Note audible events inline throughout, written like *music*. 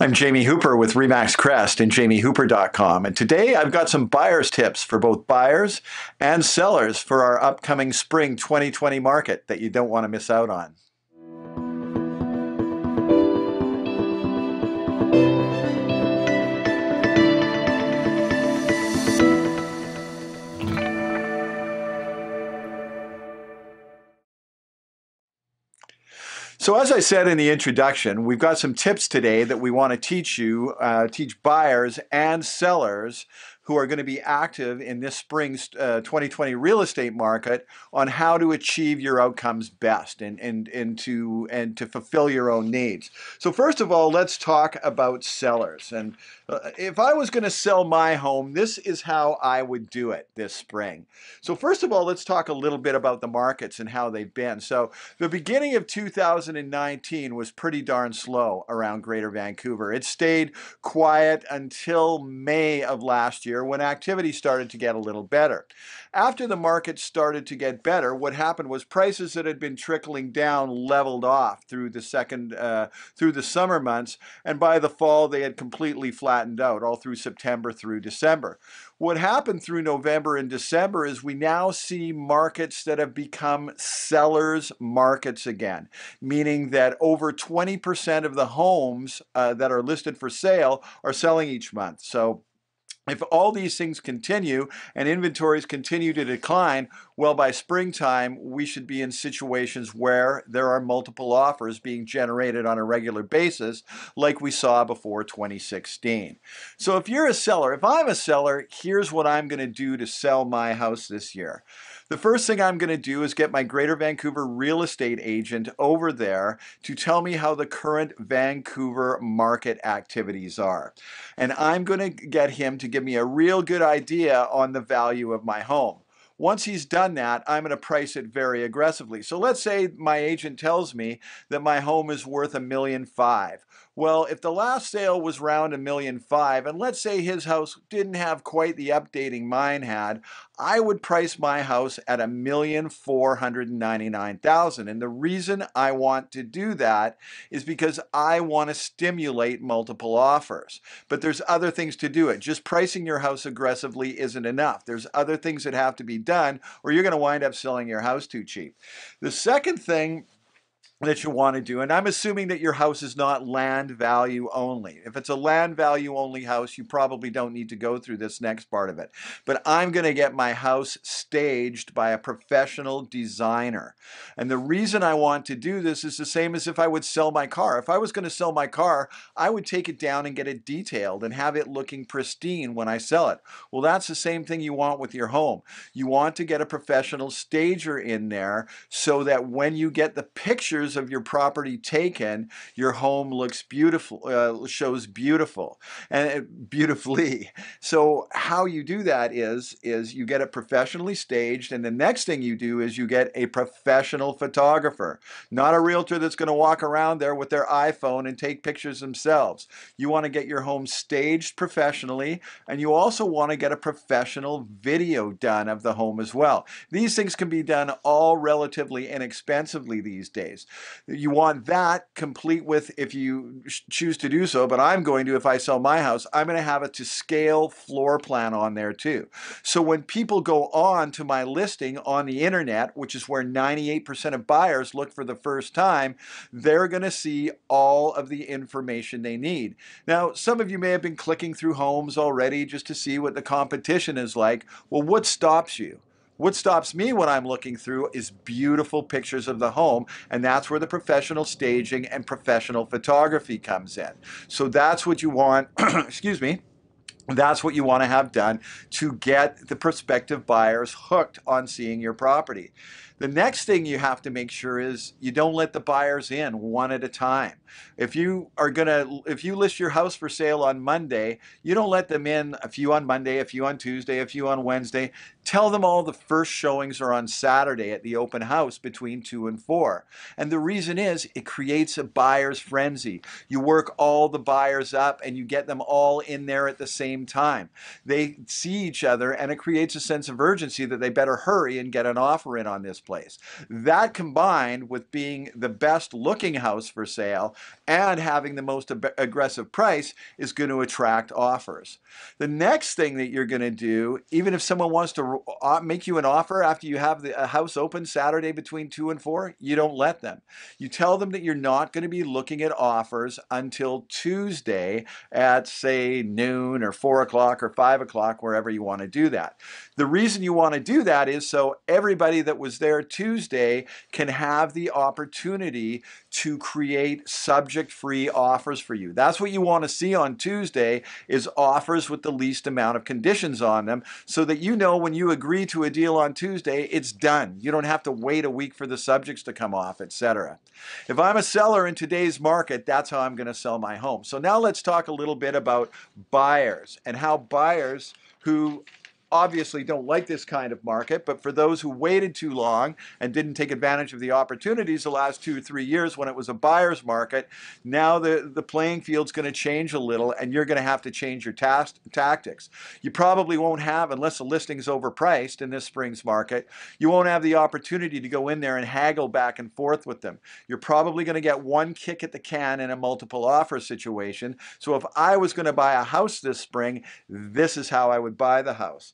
I'm Jamie Hooper with Remax Crest and jamiehooper.com. And today I've got some buyer's tips for both buyers and sellers for our upcoming spring 2020 market that you don't want to miss out on. So, as I said in the introduction, we've got some tips today that we want to teach you, uh, teach buyers and sellers who are going to be active in this spring's uh, 2020 real estate market on how to achieve your outcomes best and, and, and, to, and to fulfill your own needs. So, first of all, let's talk about sellers. And uh, if I was going to sell my home, this is how I would do it this spring. So, first of all, let's talk a little bit about the markets and how they've been. So, the beginning of 2019 was pretty darn slow around Greater Vancouver. It stayed quiet until May of last year year when activity started to get a little better. After the market started to get better, what happened was prices that had been trickling down leveled off through the second uh, through the summer months, and by the fall they had completely flattened out all through September through December. What happened through November and December is we now see markets that have become sellers markets again, meaning that over 20% of the homes uh, that are listed for sale are selling each month. So if all these things continue and inventories continue to decline, well, by springtime, we should be in situations where there are multiple offers being generated on a regular basis, like we saw before 2016. So, if you're a seller, if I'm a seller, here's what I'm going to do to sell my house this year. The first thing I'm going to do is get my Greater Vancouver real estate agent over there to tell me how the current Vancouver market activities are. And I'm going to get him to give me a real good idea on the value of my home. Once he's done that, I'm going to price it very aggressively. So let's say my agent tells me that my home is worth a million five. Well, if the last sale was round a million five, and let's say his house didn't have quite the updating mine had, I would price my house at a million four hundred and ninety-nine thousand. And the reason I want to do that is because I want to stimulate multiple offers. But there's other things to do it. Just pricing your house aggressively isn't enough. There's other things that have to be done, or you're going to wind up selling your house too cheap. The second thing that you want to do. And I'm assuming that your house is not land value only. If it's a land value only house, you probably don't need to go through this next part of it. But I'm going to get my house staged by a professional designer. And the reason I want to do this is the same as if I would sell my car. If I was going to sell my car, I would take it down and get it detailed and have it looking pristine when I sell it. Well, that's the same thing you want with your home. You want to get a professional stager in there so that when you get the pictures pictures of your property taken, your home looks beautiful, uh, shows beautiful and uh, beautifully. So how you do that is is you get it professionally staged, and the next thing you do is you get a professional photographer, not a realtor that's going to walk around there with their iPhone and take pictures themselves. You want to get your home staged professionally, and you also want to get a professional video done of the home as well. These things can be done all relatively inexpensively these days. You want that complete with, if you choose to do so, but I'm going to, if I sell my house, I'm going to have a to scale floor plan on there too. So when people go on to my listing on the internet, which is where 98% of buyers look for the first time, they're going to see all of the information they need. Now, some of you may have been clicking through homes already just to see what the competition is like. Well, what stops you? What stops me when I'm looking through is beautiful pictures of the home, and that's where the professional staging and professional photography comes in. So that's what you want, *clears throat* excuse me, that's what you want to have done to get the prospective buyers hooked on seeing your property. The next thing you have to make sure is you don't let the buyers in one at a time. If you are going to if you list your house for sale on Monday, you don't let them in a few on Monday, a few on Tuesday, a few on Wednesday. Tell them all the first showings are on Saturday at the open house between 2 and 4. And the reason is it creates a buyer's frenzy. You work all the buyers up and you get them all in there at the same time. They see each other and it creates a sense of urgency that they better hurry and get an offer in on this place. That combined with being the best looking house for sale and having the most aggressive price is going to attract offers. The next thing that you're going to do, even if someone wants to make you an offer after you have the house open Saturday between 2 and 4, you don't let them. You tell them that you're not going to be looking at offers until Tuesday at, say, noon or 4 o'clock or 5 o'clock, wherever you want to do that. The reason you want to do that is so everybody that was there Tuesday can have the opportunity to create subject-free offers for you. That's what you want to see on Tuesday is offers with the least amount of conditions on them so that you know when you agree to a deal on Tuesday, it's done. You don't have to wait a week for the subjects to come off, etc. If I'm a seller in today's market, that's how I'm going to sell my home. So now let's talk a little bit about buyers and how buyers who obviously don't like this kind of market, but for those who waited too long and didn't take advantage of the opportunities the last two or three years when it was a buyer's market, now the, the playing field's going to change a little and you're going to have to change your task, tactics. You probably won't have, unless the listing's overpriced in this spring's market, you won't have the opportunity to go in there and haggle back and forth with them. You're probably going to get one kick at the can in a multiple offer situation. So if I was going to buy a house this spring, this is how I would buy the house.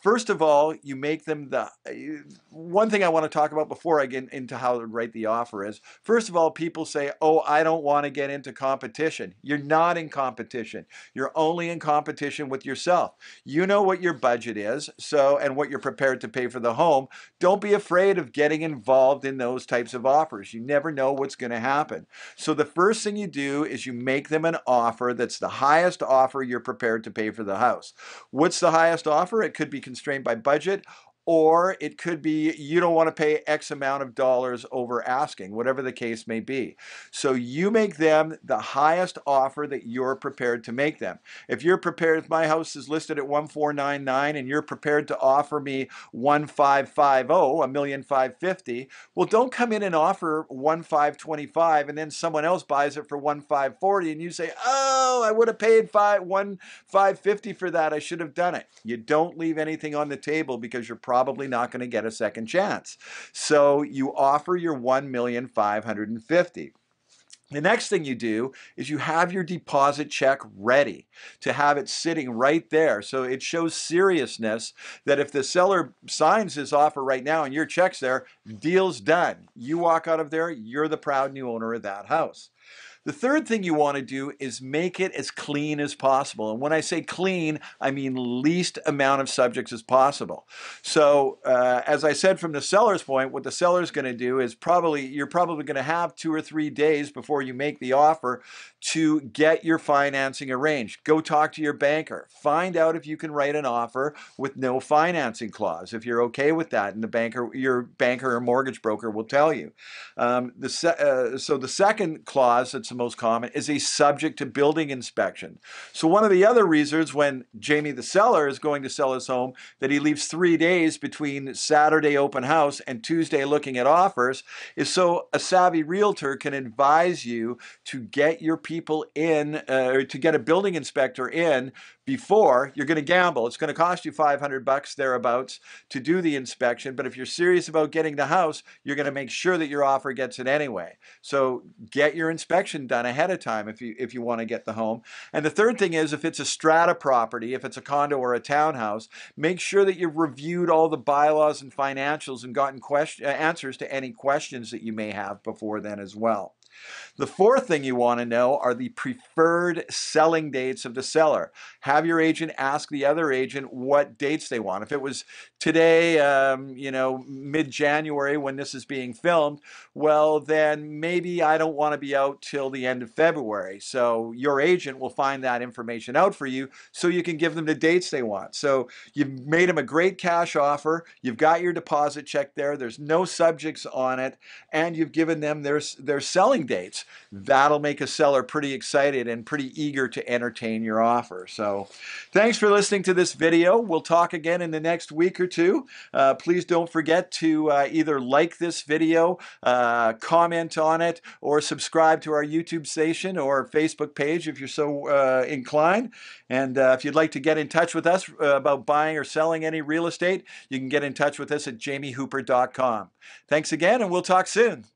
First of all, you make them the uh, one thing I want to talk about before I get into how to write the offer is first of all, people say, Oh, I don't want to get into competition. You're not in competition, you're only in competition with yourself. You know what your budget is, so and what you're prepared to pay for the home. Don't be afraid of getting involved in those types of offers. You never know what's going to happen. So, the first thing you do is you make them an offer that's the highest offer you're prepared to pay for the house. What's the highest offer? It could be constrained by budget or it could be you don't want to pay X amount of dollars over asking, whatever the case may be. So you make them the highest offer that you're prepared to make them. If you're prepared, if my house is listed at 1499 and you're prepared to offer me 1550, a million five fifty, well, don't come in and offer 1525 and then someone else buys it for 1540 and you say, oh, I would have paid 1550 for that. I should have done it. You don't leave anything on the table because you're probably probably not going to get a second chance. So you offer your 1,550. The next thing you do is you have your deposit check ready to have it sitting right there. So it shows seriousness that if the seller signs his offer right now and your check's there, deal's done. You walk out of there, you're the proud new owner of that house. The third thing you want to do is make it as clean as possible. And when I say clean, I mean least amount of subjects as possible. So uh, as I said from the seller's point, what the seller's going to do is probably, you're probably going to have two or three days before you make the offer to get your financing arranged. Go talk to your banker. Find out if you can write an offer with no financing clause, if you're okay with that. And the banker, your banker or mortgage broker will tell you. Um, the uh, so the second clause that's most common, is a subject to building inspection. So one of the other reasons when Jamie the seller is going to sell his home that he leaves three days between Saturday open house and Tuesday looking at offers is so a savvy realtor can advise you to get your people in uh, or to get a building inspector in before you're going to gamble. It's going to cost you 500 bucks thereabouts to do the inspection, but if you're serious about getting the house, you're going to make sure that your offer gets it anyway. So get your inspection inspection done ahead of time if you if you want to get the home. And the third thing is if it's a strata property, if it's a condo or a townhouse, make sure that you've reviewed all the bylaws and financials and gotten question, uh, answers to any questions that you may have before then as well. The fourth thing you want to know are the preferred selling dates of the seller. Have your agent ask the other agent what dates they want. If it was today, um, you know, mid January when this is being filmed, well, then maybe I don't want to be out till the end of February. So your agent will find that information out for you so you can give them the dates they want. So you've made them a great cash offer, you've got your deposit check there, there's no subjects on it, and you've given them their, their selling dates. That'll make a seller pretty excited and pretty eager to entertain your offer. So thanks for listening to this video. We'll talk again in the next week or two. Uh, please don't forget to uh, either like this video, uh, comment on it, or subscribe to our YouTube station or Facebook page if you're so uh, inclined. And uh, if you'd like to get in touch with us uh, about buying or selling any real estate, you can get in touch with us at jamiehooper.com. Thanks again, and we'll talk soon.